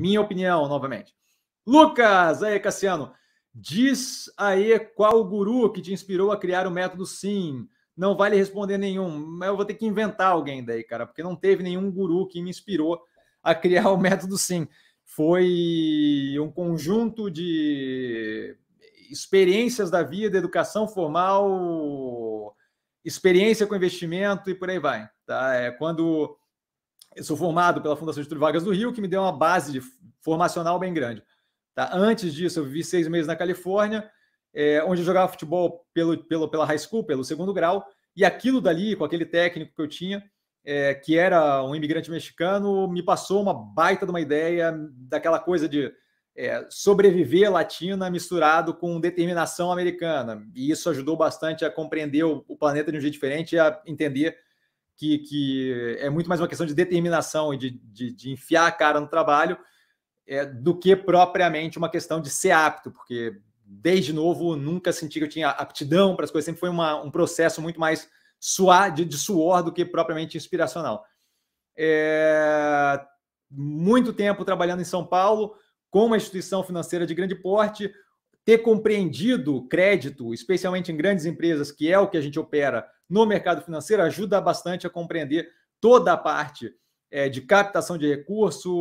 Minha opinião, novamente. Lucas, aí, Cassiano. Diz aí qual o guru que te inspirou a criar o método SIM. Não vale responder nenhum. Eu vou ter que inventar alguém daí, cara, porque não teve nenhum guru que me inspirou a criar o método SIM. Foi um conjunto de experiências da vida, educação formal, experiência com investimento e por aí vai. Tá? É quando eu sou formado pela Fundação Getúlio Vargas do Rio, que me deu uma base de, formacional bem grande. Tá? Antes disso, eu vivi seis meses na Califórnia, é, onde eu jogava futebol pelo, pelo, pela high school, pelo segundo grau, e aquilo dali, com aquele técnico que eu tinha, é, que era um imigrante mexicano, me passou uma baita de uma ideia daquela coisa de é, sobreviver latina misturado com determinação americana. E isso ajudou bastante a compreender o, o planeta de um jeito diferente e a entender que, que é muito mais uma questão de determinação e de, de, de enfiar a cara no trabalho é, do que propriamente uma questão de ser apto, porque desde novo nunca senti que eu tinha aptidão para as coisas, sempre foi uma, um processo muito mais suar, de, de, suor do que propriamente inspiracional. É, muito tempo trabalhando em São Paulo, com uma instituição financeira de grande porte, ter compreendido crédito, especialmente em grandes empresas, que é o que a gente opera no mercado financeiro, ajuda bastante a compreender toda a parte é, de captação de recurso,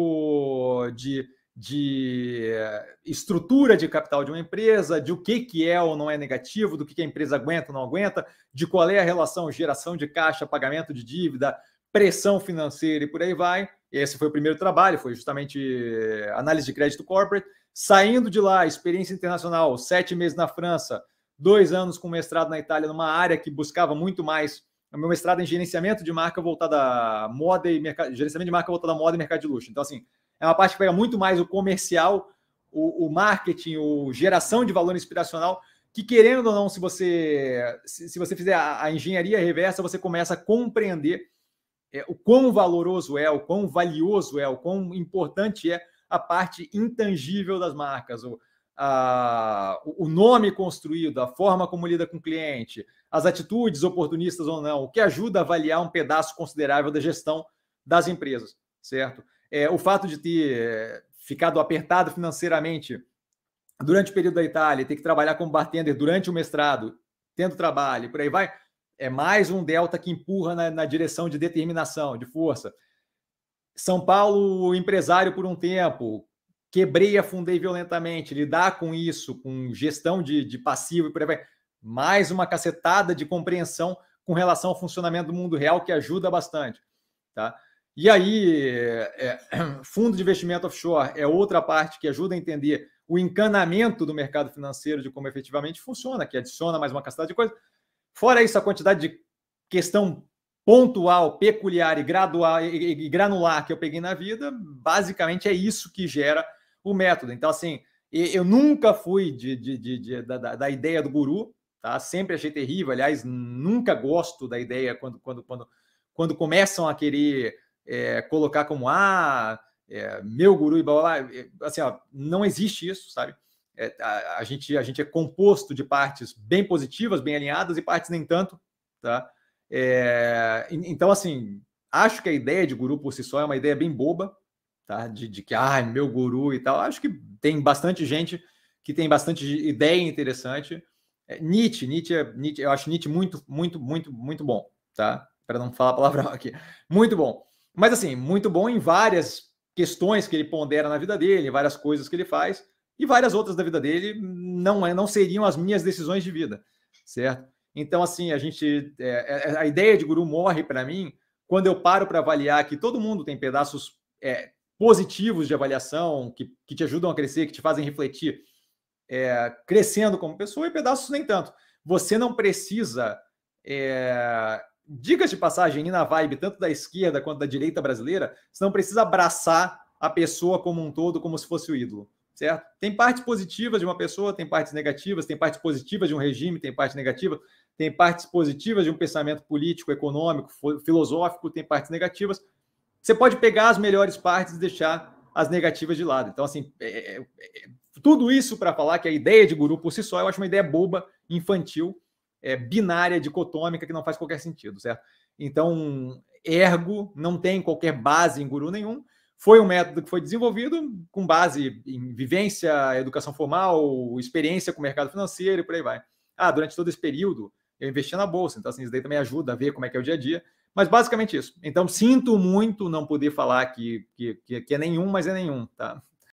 de, de eh, estrutura de capital de uma empresa, de o que, que é ou não é negativo, do que, que a empresa aguenta ou não aguenta, de qual é a relação geração de caixa, pagamento de dívida, pressão financeira e por aí vai. Esse foi o primeiro trabalho, foi justamente eh, análise de crédito corporate. Saindo de lá, experiência internacional, sete meses na França, dois anos com mestrado na Itália, numa área que buscava muito mais. O meu mestrado é em gerenciamento de marca voltada à moda e mercado, gerenciamento de marca voltada à moda e mercado de luxo. Então, assim, é uma parte que pega muito mais o comercial, o, o marketing, o geração de valor inspiracional, que querendo ou não, se você se, se você fizer a, a, engenharia reversa, você começa a compreender é, o quão valoroso é, o quão valioso é, o quão importante é a parte intangível das marcas, o, a, o nome construído, a forma como lida com o cliente, as atitudes oportunistas ou não, o que ajuda a avaliar um pedaço considerável da gestão das empresas, certo? É, o fato de ter é, ficado apertado financeiramente durante o período da Itália, ter que trabalhar como bartender durante o mestrado, tendo trabalho, por aí vai, é mais um delta que empurra na, na direção de determinação, de força. São Paulo, empresário por um tempo, quebrei, afundei violentamente, lidar com isso, com gestão de, de passivo e por aí vai. Mais uma cacetada de compreensão com relação ao funcionamento do mundo real que ajuda bastante. Tá? E aí, é, é fundo de investimento offshore é outra parte que ajuda a entender o encanamento do mercado financeiro de como efetivamente funciona, que adiciona mais uma cacetada de coisa. Fora isso, a quantidade de questão pontual, peculiar e, gradual, e, granular que eu peguei na vida, basicamente é isso que gera o método. Então, assim, eu nunca fui de, de, de, de da, da, ideia do guru, tá? Sempre achei terrível. Aliás, nunca gosto da ideia quando, quando, quando, quando começam a querer é, colocar como ah, é, meu guru e blá, blá, blá. É, assim, ó, não existe isso, sabe? É, a, a, gente, a gente é composto de partes bem positivas, bem alinhadas e partes nem tanto, tá? É, então, assim, acho que a ideia de guru por si só é uma ideia bem boba, tá? De, de que, ah, meu guru e tal. Acho que tem bastante gente que tem bastante ideia interessante. É, Nietzsche, Nietzsche, é, Nietzsche, eu acho Nietzsche muito, muito, muito, muito bom, tá? Para não falar palavrão aqui. Muito bom. Mas, assim, muito bom em várias questões que ele pondera na vida dele, várias coisas que ele faz e várias outras da vida dele não, é, não seriam as minhas decisões de vida, certo? Então, assim, a gente. É, é, é, a ideia de guru morre para mim quando eu paro para avaliar que todo mundo tem pedaços é, positivos de avaliação que, que te ajudam a crescer, que te fazem refletir, é, crescendo como pessoa, e pedaços nem tanto. Você não precisa. É, dicas de passagem ir na vibe, tanto da esquerda quanto da direita brasileira, você não precisa abraçar a pessoa como um todo, como se fosse o ídolo. Certo? Tem partes positivas de uma pessoa, tem partes negativas, tem partes positivas de um regime, tem parte negativa. Tem partes positivas de um pensamento político, econômico, filosófico, tem partes negativas. Você pode pegar as melhores partes e deixar as negativas de lado. Então, assim, é, é, é tudo isso para falar que a ideia de guru por si só eu acho uma ideia boba, infantil, é, binária, dicotômica, que não faz qualquer sentido, certo? Então, ergo não tem qualquer base em guru nenhum. Foi um método que foi desenvolvido com base em vivência, educação formal, experiência com o mercado financeiro e por aí vai. Ah, durante todo esse período, eu investi na bolsa. Então, assim, isso daí também ajuda a ver como é que é o dia a dia. Mas basicamente isso. Então, sinto muito não poder falar que, que, que é nenhum, mas é nenhum, tá?